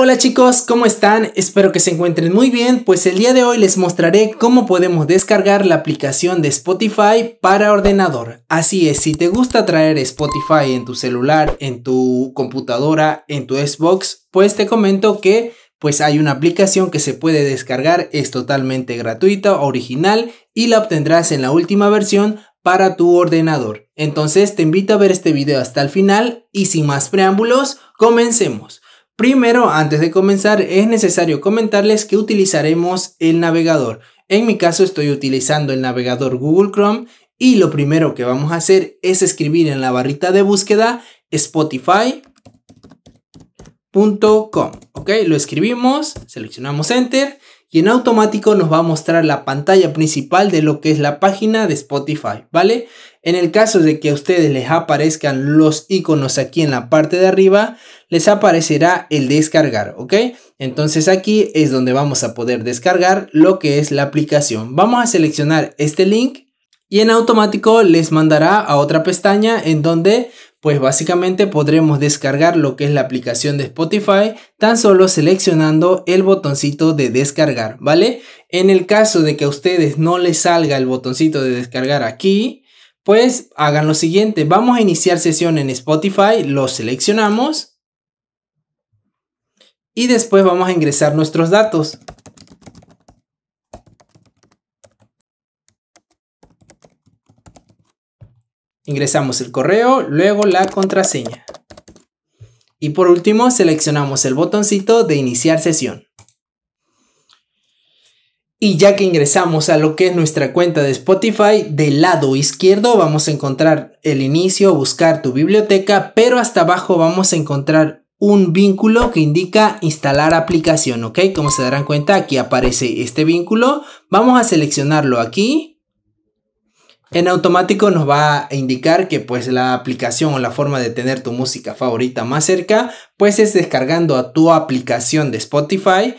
Hola, chicos, ¿cómo están? Espero que se encuentren muy bien, pues el día de hoy les mostraré cómo podemos descargar la aplicación de Spotify para ordenador. Así es, si te gusta traer Spotify en tu celular, en tu computadora, en tu Xbox, pues te comento que pues hay una aplicación que se puede descargar, es totalmente gratuita, original y la obtendrás en la última versión para tu ordenador. Entonces te invito a ver este video hasta el final y sin más preámbulos, comencemos. Primero, antes de comenzar, es necesario comentarles que utilizaremos el navegador. En mi caso estoy utilizando el navegador Google Chrome y lo primero que vamos a hacer es escribir en la barrita de búsqueda spotify.com. Ok, lo escribimos, seleccionamos Enter y en automático nos va a mostrar la pantalla principal de lo que es la página de Spotify, ¿vale? En el caso de que a ustedes les aparezcan los iconos aquí en la parte de arriba, les aparecerá el descargar, ¿ok? Entonces aquí es donde vamos a poder descargar lo que es la aplicación. Vamos a seleccionar este link y en automático les mandará a otra pestaña en donde pues básicamente podremos descargar lo que es la aplicación de Spotify tan solo seleccionando el botoncito de descargar, ¿vale? En el caso de que a ustedes no les salga el botoncito de descargar aquí, pues hagan lo siguiente, vamos a iniciar sesión en Spotify, lo seleccionamos y después vamos a ingresar nuestros datos. Ingresamos el correo, luego la contraseña. Y por último seleccionamos el botoncito de iniciar sesión. Y ya que ingresamos a lo que es nuestra cuenta de Spotify, del lado izquierdo vamos a encontrar el inicio, buscar tu biblioteca, pero hasta abajo vamos a encontrar un vínculo que indica instalar aplicación, ¿ok? Como se darán cuenta, aquí aparece este vínculo. Vamos a seleccionarlo aquí. En automático nos va a indicar que pues la aplicación o la forma de tener tu música favorita más cerca pues es descargando a tu aplicación de Spotify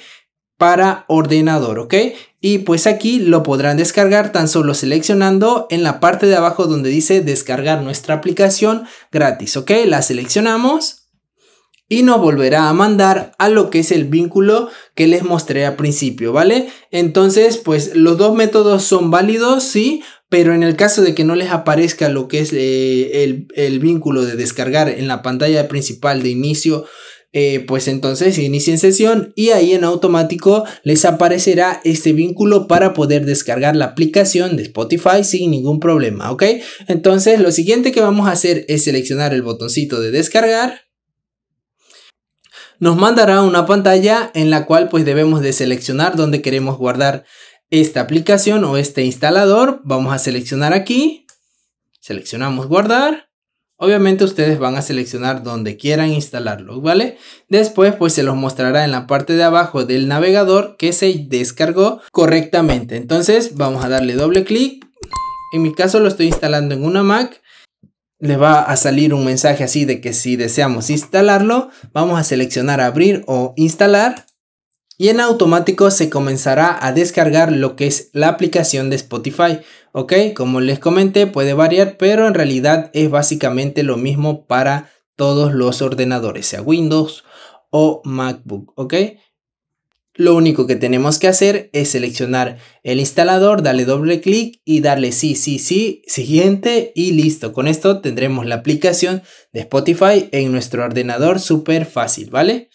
para ordenador, ¿ok? Y pues aquí lo podrán descargar tan solo seleccionando en la parte de abajo donde dice descargar nuestra aplicación gratis, ¿ok? La seleccionamos y nos volverá a mandar a lo que es el vínculo que les mostré al principio, ¿vale? Entonces, pues los dos métodos son válidos, sí, pero en el caso de que no les aparezca lo que es eh, el, vínculo de descargar en la pantalla principal de inicio, eh, pues entonces inicien sesión y ahí en automático les aparecerá este vínculo para poder descargar la aplicación de Spotify sin ningún problema, ¿ok? Entonces lo siguiente que vamos a hacer es seleccionar el botoncito de descargar nos mandará una pantalla en la cual pues debemos de seleccionar dónde queremos guardar esta aplicación o este instalador. Vamos a seleccionar aquí, seleccionamos guardar. Obviamente ustedes van a seleccionar donde quieran instalarlo, ¿vale? Después pues se los mostrará en la parte de abajo del navegador que se descargó correctamente. Entonces vamos a darle doble clic. En mi caso lo estoy instalando en una Mac le va a salir un mensaje así de que si deseamos instalarlo, vamos a seleccionar abrir o instalar y en automático se comenzará a descargar lo que es la aplicación de Spotify. Ok, como les comenté puede variar, pero en realidad es básicamente lo mismo para todos los ordenadores, sea Windows o MacBook. Ok, lo único que tenemos que hacer es seleccionar el instalador, darle doble clic y darle sí, sí, sí, siguiente y listo. Con esto tendremos la aplicación de Spotify en nuestro ordenador súper fácil, ¿vale?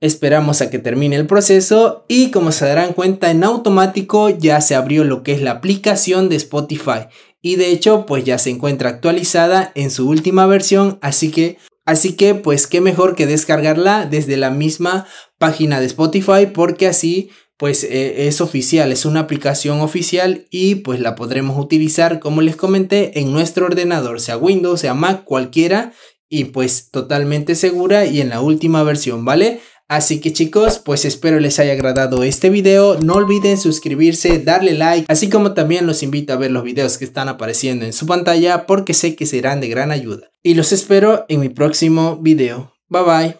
Esperamos a que termine el proceso y como se darán cuenta en automático ya se abrió lo que es la aplicación de Spotify y de hecho pues ya se encuentra actualizada en su última versión así que Así que pues qué mejor que descargarla desde la misma página de Spotify porque así pues e, es oficial, es una aplicación oficial y pues la podremos utilizar como les comenté en nuestro ordenador, sea Windows, sea Mac, cualquiera y pues totalmente segura y en la última versión, ¿vale? Así que chicos, pues espero les haya agradado este video. No olviden suscribirse, darle like, así como también los invito a ver los videos que están apareciendo en su pantalla porque sé que serán de gran ayuda. Y los espero en mi próximo video. Bye bye.